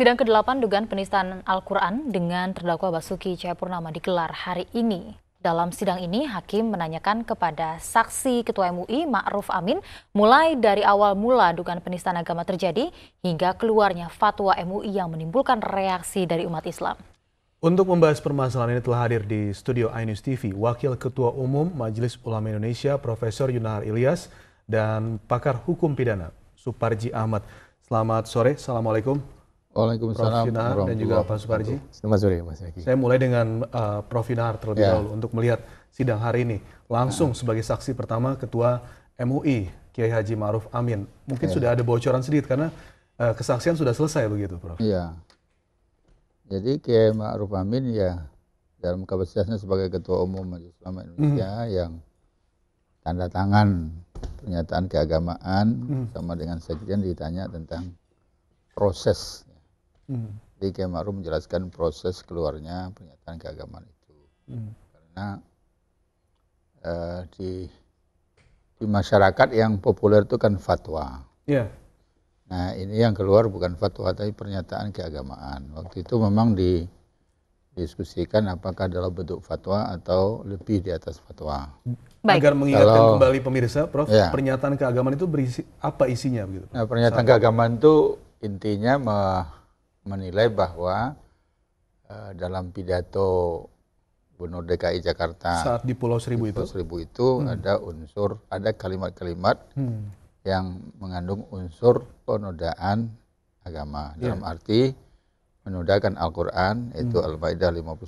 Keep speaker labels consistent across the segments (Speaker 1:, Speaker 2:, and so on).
Speaker 1: Sidang ke-8 dugaan penistaan Al-Quran dengan terdakwa Basuki Cahayapurnama digelar hari ini. Dalam sidang ini, Hakim menanyakan kepada saksi Ketua MUI Ma'ruf Amin mulai dari awal mula dugaan penistaan agama terjadi hingga keluarnya fatwa MUI yang menimbulkan reaksi dari umat Islam.
Speaker 2: Untuk membahas permasalahan ini telah hadir di studio iNews TV Wakil Ketua Umum Majelis Ulama Indonesia Profesor Yunahar Ilyas dan pakar hukum pidana Suparji Ahmad. Selamat sore, Assalamualaikum.
Speaker 3: Waalaikumsalam. Prof. Finar dan juga Pak Suparji. Selamat sore Mas Yaki.
Speaker 2: Saya mulai dengan uh, Prof. Finar terlebih yeah. dahulu untuk melihat sidang hari ini. Langsung yeah. sebagai saksi pertama Ketua MUI Kiai Haji Ma'ruf Amin. Mungkin yeah. sudah ada bocoran sedikit karena uh, kesaksian sudah selesai begitu Prof.
Speaker 3: Iya. Yeah. Jadi Kiai Ma'ruf Amin ya dalam kapasitasnya sebagai Ketua Umum Majelis Ulama hmm. Indonesia mm. yang tanda tangan pernyataan keagamaan mm. sama dengan sekjen ditanya tentang proses Hmm. Jadi Kiai Ma'ruf menjelaskan proses keluarnya pernyataan keagamaan itu. Hmm. Karena uh, di di masyarakat yang populer itu kan fatwa. Yeah. Nah ini yang keluar bukan fatwa tapi pernyataan keagamaan. Waktu itu memang didiskusikan apakah dalam bentuk fatwa atau lebih di atas fatwa. Baik. Agar mengingatkan Kalau, kembali
Speaker 2: pemirsa, Prof, ya. pernyataan keagamaan itu berisi apa isinya begitu? Nah, pernyataan
Speaker 3: keagamaan itu intinya menilai bahwa uh, dalam pidato Gubernur DKI Jakarta saat di Pulau Seribu itu, Seribu itu hmm. ada unsur, ada kalimat-kalimat hmm. yang mengandung unsur penodaan agama yeah. dalam arti menodakan Al-Quran itu hmm. Al-Maidah 51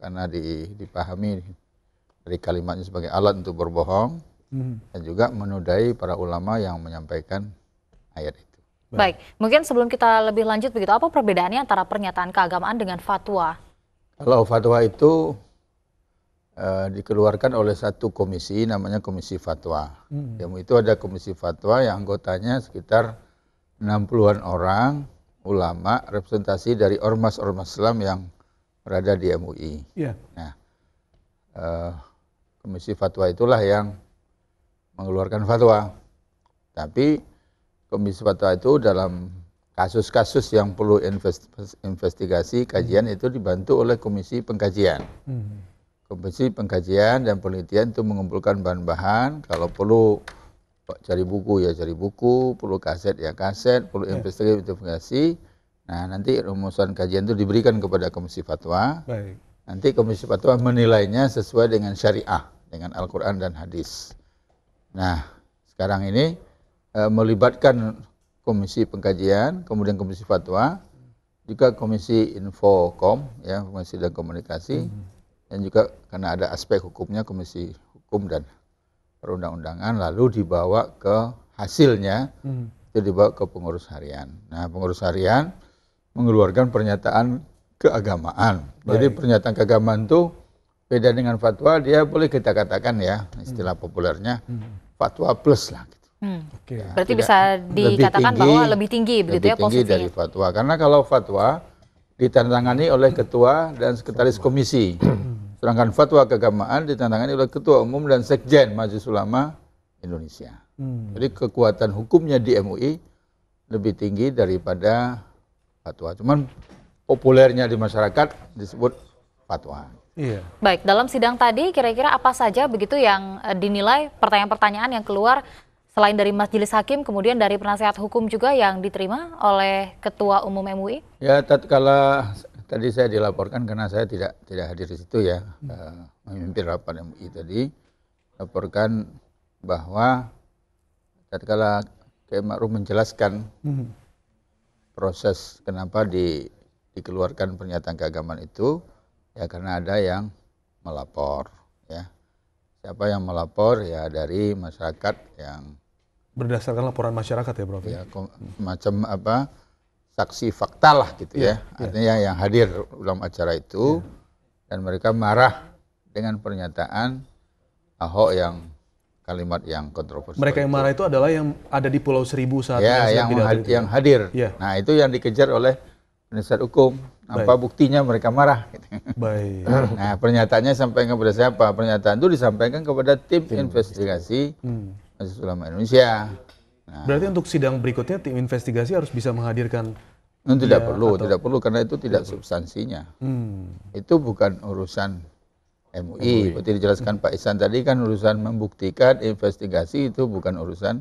Speaker 3: karena di, dipahami dari kalimatnya sebagai alat untuk berbohong hmm. dan juga menodai para ulama yang menyampaikan ayat itu. Baik,
Speaker 1: mungkin sebelum kita lebih lanjut begitu, apa perbedaannya antara pernyataan keagamaan dengan fatwa?
Speaker 3: Kalau fatwa itu uh, dikeluarkan oleh satu komisi, namanya komisi fatwa. Hmm. Yang itu ada komisi fatwa yang anggotanya sekitar 60-an orang, ulama, representasi dari ormas-ormas Islam yang berada di MUI. Yeah. Nah, uh, komisi fatwa itulah yang mengeluarkan fatwa. Tapi komisi fatwa itu dalam kasus-kasus yang perlu investigasi kajian hmm. itu dibantu oleh komisi pengkajian. Hmm. Komisi pengkajian dan penelitian itu mengumpulkan bahan-bahan kalau perlu cari buku ya cari buku, perlu kaset ya kaset, perlu ya. investigasi investigasi. Nah, nanti rumusan kajian itu diberikan kepada komisi fatwa. Nanti komisi fatwa menilainya sesuai dengan syariah, dengan Al-Qur'an dan hadis. Nah, sekarang ini e, melibatkan komisi pengkajian, kemudian komisi fatwa, juga komisi infokom ya, komisi dan komunikasi hmm. dan juga karena ada aspek hukumnya komisi hukum dan perundang-undangan lalu dibawa ke hasilnya hmm. itu dibawa ke pengurus harian. Nah, pengurus harian mengeluarkan pernyataan keagamaan. Baik. Jadi pernyataan keagamaan itu beda dengan fatwa, dia boleh kita katakan ya, istilah hmm. populernya fatwa plus lah. Hmm. Ya. Berarti bisa dikatakan lebih tinggi, bahwa lebih ya tinggi begitu lebih ya posisinya. dari fatwa. Karena kalau fatwa ditandatangani oleh ketua dan sekretaris komisi. Sedangkan fatwa keagamaan ditandatangani oleh ketua umum dan sekjen Majelis Ulama Indonesia. Hmm. Jadi kekuatan hukumnya di MUI lebih tinggi daripada fatwa. Cuman populernya di masyarakat disebut fatwa. Iya.
Speaker 1: Baik, dalam sidang tadi kira-kira apa saja begitu yang eh, dinilai pertanyaan-pertanyaan yang keluar Selain dari Majelis Hakim, kemudian dari penasehat hukum juga yang diterima oleh Ketua Umum MUI?
Speaker 3: Ya, tatkala tadi saya dilaporkan karena saya tidak tidak hadir di situ ya, hmm. uh, memimpin rapat MUI tadi, laporkan bahwa tatkala Kiai Ma'ruf menjelaskan hmm. proses kenapa di, dikeluarkan pernyataan keagamaan itu, ya karena ada yang melapor, ya. Siapa yang melapor ya dari masyarakat yang
Speaker 2: berdasarkan laporan masyarakat ya, Prof. Ya, ya
Speaker 3: macam apa saksi fakta lah gitu ya. ya. ya. Artinya ya. yang hadir dalam acara itu ya. dan mereka marah dengan pernyataan Ahok yang kalimat yang kontroversial. Mereka yang
Speaker 2: marah itu adalah yang ada di Pulau Seribu saat ya, yang hadir, yang hadir. Ya.
Speaker 3: Nah, itu yang dikejar oleh penasihat hukum. Apa Baik. buktinya mereka marah? Baik. Nah, pernyataannya sampai kepada siapa? Pernyataan itu disampaikan kepada tim, tim investigasi hmm. Majelis Ulama Indonesia.
Speaker 2: Nah, Berarti untuk sidang berikutnya tim investigasi harus bisa menghadirkan nah, tidak perlu, atau... tidak
Speaker 3: perlu karena itu tidak, tidak substansinya. Hmm. Itu bukan urusan MUI. MUI. Seperti dijelaskan hmm. Pak Isan tadi kan urusan membuktikan investigasi itu bukan urusan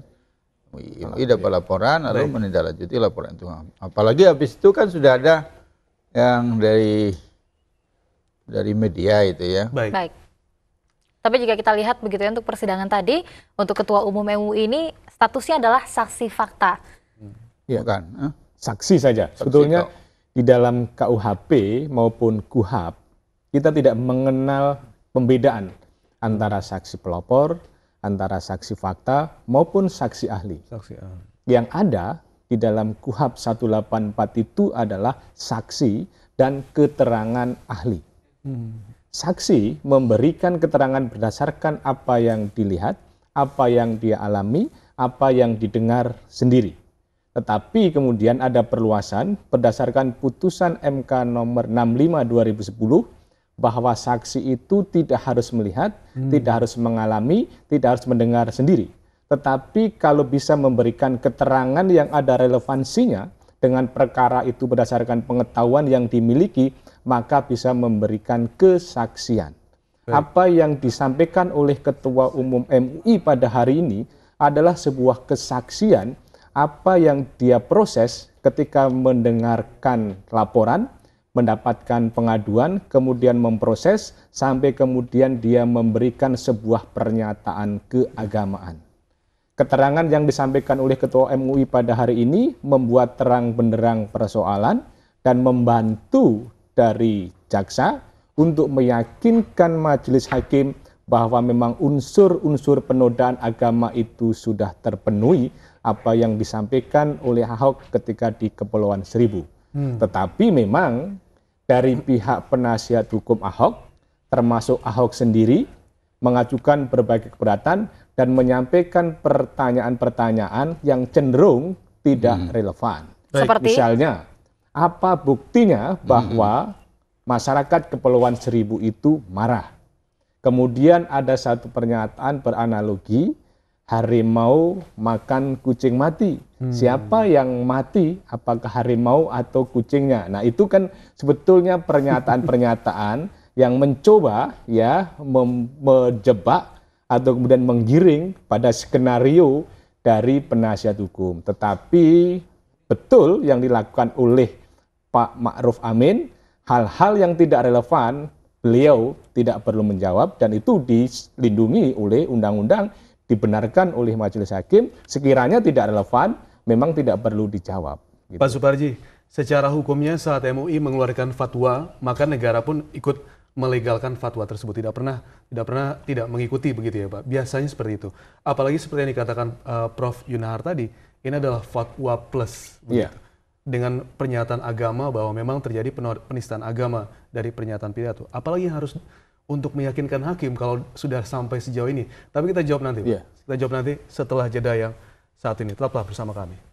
Speaker 3: MUI. MUI dapat laporan lalu menindaklanjuti laporan itu. Apalagi habis itu kan sudah ada yang dari dari media itu ya. Baik. Baik.
Speaker 1: Tapi jika kita lihat begitu ya untuk persidangan tadi, untuk Ketua Umum MUI ini statusnya adalah saksi fakta.
Speaker 4: Iya kan, saksi saja. Saksi Sebetulnya kok. Oh. di dalam KUHP maupun KUHAP, kita tidak mengenal pembedaan antara saksi pelopor, antara saksi fakta maupun saksi ahli. Saksi ahli. Yang ada di dalam KUHAP 184 itu adalah saksi dan keterangan ahli. Hmm saksi memberikan keterangan berdasarkan apa yang dilihat, apa yang dia alami, apa yang didengar sendiri. Tetapi kemudian ada perluasan berdasarkan putusan MK nomor 65 2010 bahwa saksi itu tidak harus melihat, hmm. tidak harus mengalami, tidak harus mendengar sendiri. Tetapi kalau bisa memberikan keterangan yang ada relevansinya dengan perkara itu berdasarkan pengetahuan yang dimiliki, maka bisa memberikan kesaksian. Baik. Apa yang disampaikan oleh Ketua Umum MUI pada hari ini adalah sebuah kesaksian apa yang dia proses ketika mendengarkan laporan, mendapatkan pengaduan, kemudian memproses, sampai kemudian dia memberikan sebuah pernyataan keagamaan. Keterangan yang disampaikan oleh Ketua MUI pada hari ini membuat terang benderang persoalan dan membantu dari jaksa untuk meyakinkan majelis hakim bahwa memang unsur-unsur penodaan agama itu sudah terpenuhi apa yang disampaikan oleh Ahok ketika di Kepulauan Seribu. Hmm. Tetapi memang dari pihak penasihat hukum Ahok, termasuk Ahok sendiri, mengajukan berbagai keberatan dan menyampaikan pertanyaan-pertanyaan yang cenderung tidak hmm. relevan. Seperti? Misalnya, apa buktinya bahwa masyarakat Kepulauan Seribu itu marah? Kemudian ada satu pernyataan beranalogi harimau makan kucing mati. Hmm. Siapa yang mati? Apakah harimau atau kucingnya? Nah, itu kan sebetulnya pernyataan-pernyataan yang mencoba ya menjebak atau kemudian menggiring pada skenario dari penasihat hukum. Tetapi betul yang dilakukan oleh Pak Ma'ruf Amin, hal-hal yang tidak relevan beliau tidak perlu menjawab dan itu dilindungi oleh undang-undang, dibenarkan oleh majelis hakim, sekiranya tidak relevan memang tidak perlu dijawab.
Speaker 2: Gitu. Pak Suparji, secara hukumnya saat MUI mengeluarkan fatwa, maka negara pun ikut melegalkan fatwa tersebut tidak pernah tidak pernah tidak mengikuti begitu ya Pak. Biasanya seperti itu. Apalagi seperti yang dikatakan uh, Prof Yunahar tadi, ini adalah fatwa plus. Yeah. Iya dengan pernyataan agama bahwa memang terjadi penistaan agama dari pernyataan pidato. Apalagi harus untuk meyakinkan hakim kalau sudah sampai sejauh ini. Tapi kita jawab nanti. Yeah. Kita jawab nanti setelah jeda yang saat ini. Tetaplah bersama kami.